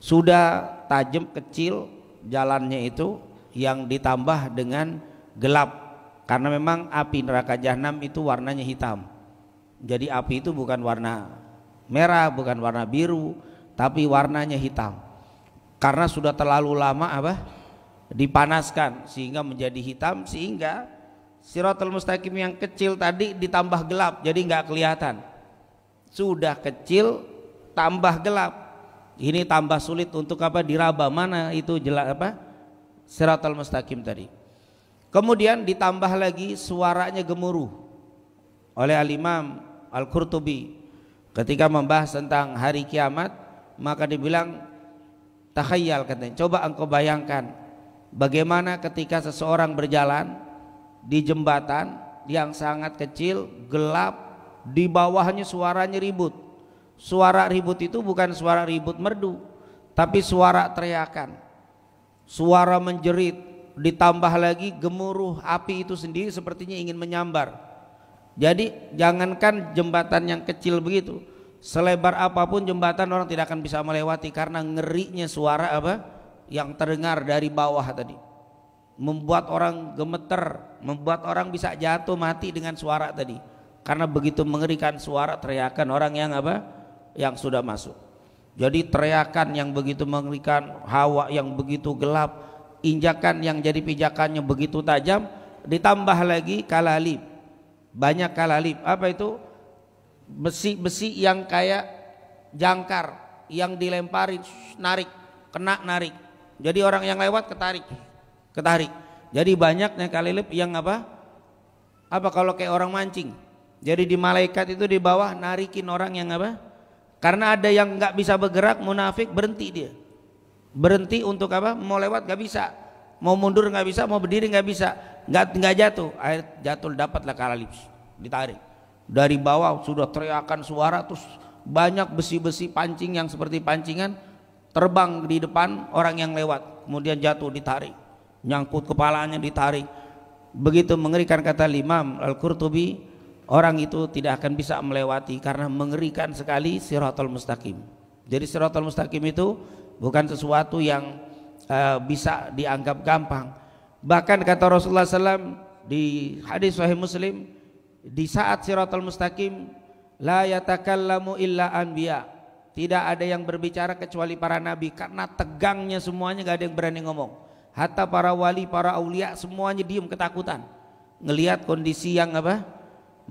sudah tajam kecil jalannya itu yang ditambah dengan gelap karena memang api neraka jahanam itu warnanya hitam. Jadi api itu bukan warna merah, bukan warna biru, tapi warnanya hitam. Karena sudah terlalu lama apa? dipanaskan sehingga menjadi hitam sehingga siratul mustaqim yang kecil tadi ditambah gelap jadi nggak kelihatan. Sudah kecil tambah gelap. Ini tambah sulit untuk apa diraba mana itu jelas apa siratal mustaqim tadi. Kemudian ditambah lagi suaranya gemuruh oleh al-Imam al kurtubi ketika membahas tentang hari kiamat maka dibilang takhayyal katanya coba engkau bayangkan bagaimana ketika seseorang berjalan di jembatan yang sangat kecil gelap di bawahnya suaranya ribut Suara ribut itu bukan suara ribut merdu, tapi suara teriakan. Suara menjerit, ditambah lagi gemuruh api itu sendiri sepertinya ingin menyambar. Jadi jangankan jembatan yang kecil begitu, selebar apapun jembatan orang tidak akan bisa melewati karena ngerinya suara apa yang terdengar dari bawah tadi. Membuat orang gemeter, membuat orang bisa jatuh mati dengan suara tadi. Karena begitu mengerikan suara teriakan orang yang apa? yang sudah masuk. Jadi teriakan yang begitu mengerikan, hawa yang begitu gelap, injakan yang jadi pijakannya begitu tajam, ditambah lagi kalalib. Banyak kalalib. Apa itu? Besi-besi yang kayak jangkar yang dilemparin, narik, kena narik. Jadi orang yang lewat ketarik, ketarik. Jadi banyaknya kalalib yang apa? Apa kalau kayak orang mancing? Jadi di malaikat itu di bawah narikin orang yang apa? Karena ada yang nggak bisa bergerak, munafik berhenti dia. Berhenti untuk apa? Mau lewat nggak bisa, mau mundur nggak bisa, mau berdiri nggak bisa, nggak nggak jatuh, air jatuh dapatlah karalips ditarik. Dari bawah sudah teriakan suara, terus banyak besi-besi pancing yang seperti pancingan terbang di depan orang yang lewat, kemudian jatuh ditarik, nyangkut kepalanya ditarik. Begitu mengerikan kata Imam Al-Qurtubi, orang itu tidak akan bisa melewati karena mengerikan sekali sirotol mustaqim. Jadi sirotol mustaqim itu bukan sesuatu yang uh, bisa dianggap gampang. Bahkan kata Rasulullah SAW di hadis Sahih Muslim, di saat sirotol mustaqim la yatakallamu illa anbiya. Tidak ada yang berbicara kecuali para nabi karena tegangnya semuanya gak ada yang berani ngomong. Hatta para wali, para aulia semuanya diem ketakutan. Ngelihat kondisi yang apa?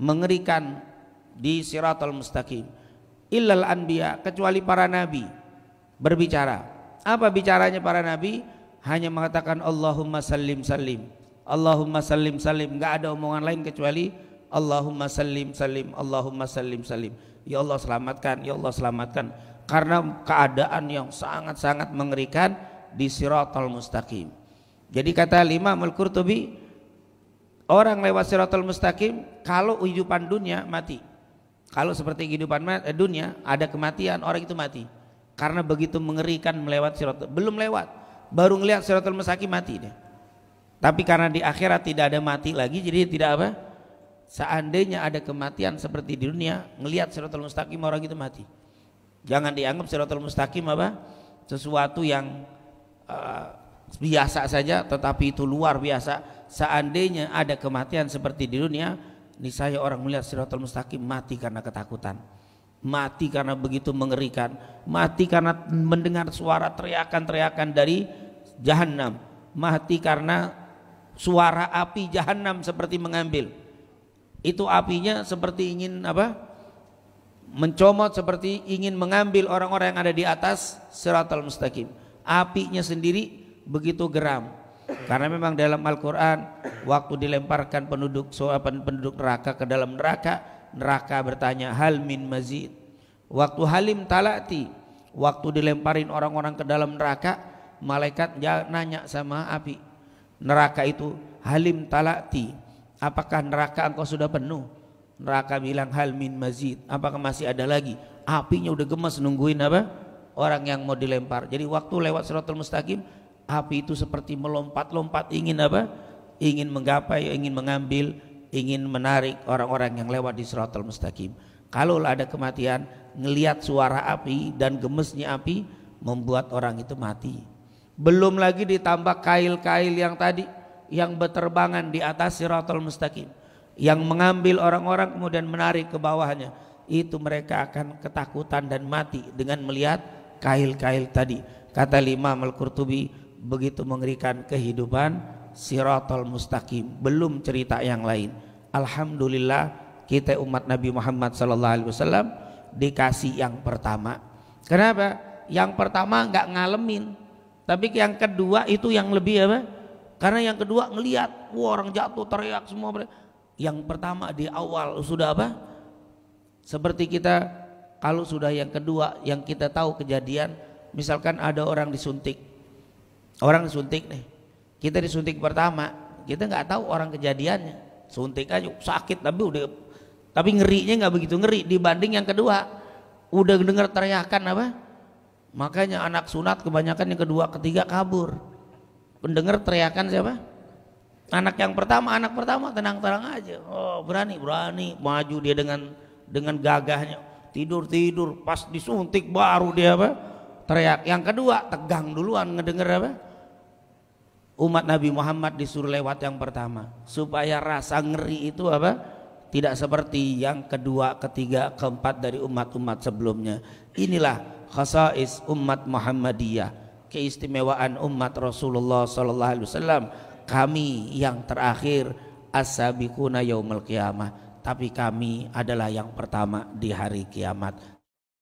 mengerikan di Siratul mustaqim illal anbiya kecuali para nabi berbicara apa bicaranya para nabi hanya mengatakan Allahumma salim salim Allahumma salim salim nggak ada omongan lain kecuali Allahumma salim salim Allahumma salim salim ya Allah selamatkan ya Allah selamatkan karena keadaan yang sangat-sangat mengerikan di Siratul mustaqim jadi kata lima Al-Qurtubi Orang lewat siratul mustaqim kalau kehidupan dunia mati. Kalau seperti kehidupan eh, dunia ada kematian orang itu mati. Karena begitu mengerikan melewat siratul belum lewat baru ngelihat siratul mustaqim mati dia. Tapi karena di akhirat tidak ada mati lagi jadi tidak apa? Seandainya ada kematian seperti di dunia ngelihat siratul mustaqim orang itu mati. Jangan dianggap siratul mustaqim apa? sesuatu yang eh, biasa saja tetapi itu luar biasa seandainya ada kematian seperti di dunia niscaya orang melihat siratul mustaqim mati karena ketakutan mati karena begitu mengerikan mati karena mendengar suara teriakan-teriakan dari jahanam mati karena suara api jahanam seperti mengambil itu apinya seperti ingin apa mencomot seperti ingin mengambil orang-orang yang ada di atas siratul mustaqim apinya sendiri begitu geram. Karena memang dalam Al-Quran waktu dilemparkan penduduk soal penduduk neraka ke dalam neraka, neraka bertanya hal min mazid. Waktu Halim Talati, waktu dilemparin orang-orang ke dalam neraka, malaikat ya nanya sama api. Neraka itu Halim Talati, apakah neraka engkau sudah penuh? Neraka bilang hal min mazid, apakah masih ada lagi? Apinya udah gemes nungguin apa? Orang yang mau dilempar. Jadi waktu lewat Suratul Mustaqim, Api itu seperti melompat-lompat ingin apa? Ingin menggapai, ingin mengambil, ingin menarik orang-orang yang lewat di suratul mustaqim. Kalau ada kematian, ngelihat suara api dan gemesnya api membuat orang itu mati. Belum lagi ditambah kail-kail yang tadi yang berterbangan di atas siratul mustaqim. Yang mengambil orang-orang kemudian menarik ke bawahnya. Itu mereka akan ketakutan dan mati dengan melihat kail-kail tadi. Kata Imam Al-Qurtubi, begitu mengerikan kehidupan sirotol mustaqim belum cerita yang lain alhamdulillah kita umat Nabi Muhammad sallallahu alaihi wasallam dikasih yang pertama kenapa yang pertama nggak ngalamin tapi yang kedua itu yang lebih apa karena yang kedua ngelihat wah orang jatuh teriak semua yang pertama di awal sudah apa seperti kita kalau sudah yang kedua yang kita tahu kejadian misalkan ada orang disuntik Orang suntik nih. Kita disuntik pertama, kita nggak tahu orang kejadiannya. Suntik aja sakit tapi udah tapi ngerinya nggak begitu ngeri dibanding yang kedua. Udah dengar teriakan apa? Makanya anak sunat kebanyakan yang kedua, ketiga kabur. Mendengar teriakan siapa? Anak yang pertama, anak pertama tenang-tenang aja. Oh, berani, berani. Maju dia dengan dengan gagahnya. Tidur-tidur pas disuntik baru dia apa? Teriak. Yang kedua tegang duluan ngedenger apa? umat Nabi Muhammad disuruh lewat yang pertama supaya rasa ngeri itu apa tidak seperti yang kedua, ketiga, keempat dari umat-umat sebelumnya. Inilah khasais umat Muhammadiyah, keistimewaan umat Rasulullah sallallahu alaihi wasallam. Kami yang terakhir as-sabiquna yaumil qiyamah, tapi kami adalah yang pertama di hari kiamat.